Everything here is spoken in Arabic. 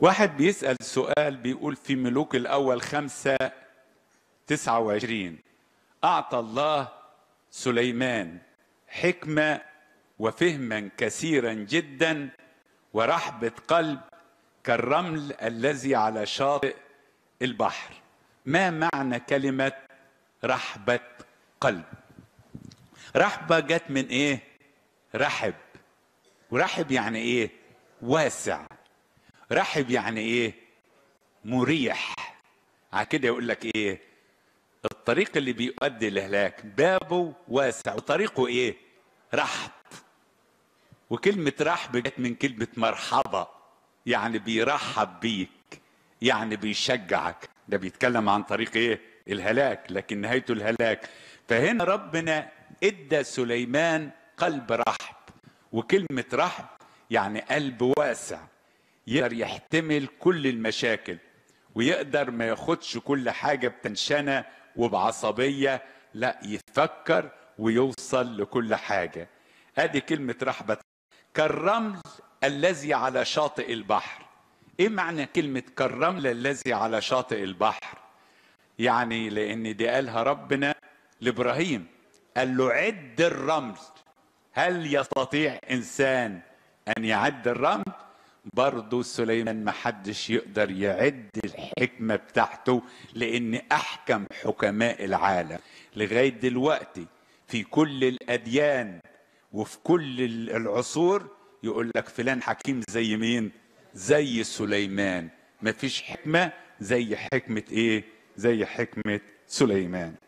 واحد بيسأل سؤال بيقول في ملوك الأول خمسة تسعة وعشرين أعطى الله سليمان حكمة وفهما كثيرا جدا ورحبة قلب كالرمل الذي على شاطئ البحر ما معنى كلمة رحبة قلب رحبة جت من ايه رحب ورحب يعني ايه واسع رحب يعني ايه مريح على كده يقول لك ايه الطريق اللي بيؤدي لهلاك بابه واسع وطريقه ايه رحب وكلمة رحب جت من كلمة مرحبا يعني بيرحب بيك يعني بيشجعك ده بيتكلم عن طريق ايه الهلاك لكن نهايته الهلاك فهنا ربنا ادى سليمان قلب رحب وكلمة رحب يعني قلب واسع يقدر يحتمل كل المشاكل ويقدر ما ياخدش كل حاجة بتنشنة وبعصبية لا يفكر ويوصل لكل حاجة ادي كلمة رحبة كالرمل الذي على شاطئ البحر ايه معنى كلمة كالرمل الذي على شاطئ البحر يعني لان دي قالها ربنا لابراهيم قال له عد الرمل هل يستطيع انسان ان يعد الرمل برضه سليمان محدش يقدر يعد الحكمة بتاعته لأن أحكم حكماء العالم لغاية دلوقتي في كل الأديان وفي كل العصور يقول لك فلان حكيم زي مين زي سليمان مفيش حكمة زي حكمة إيه زي حكمة سليمان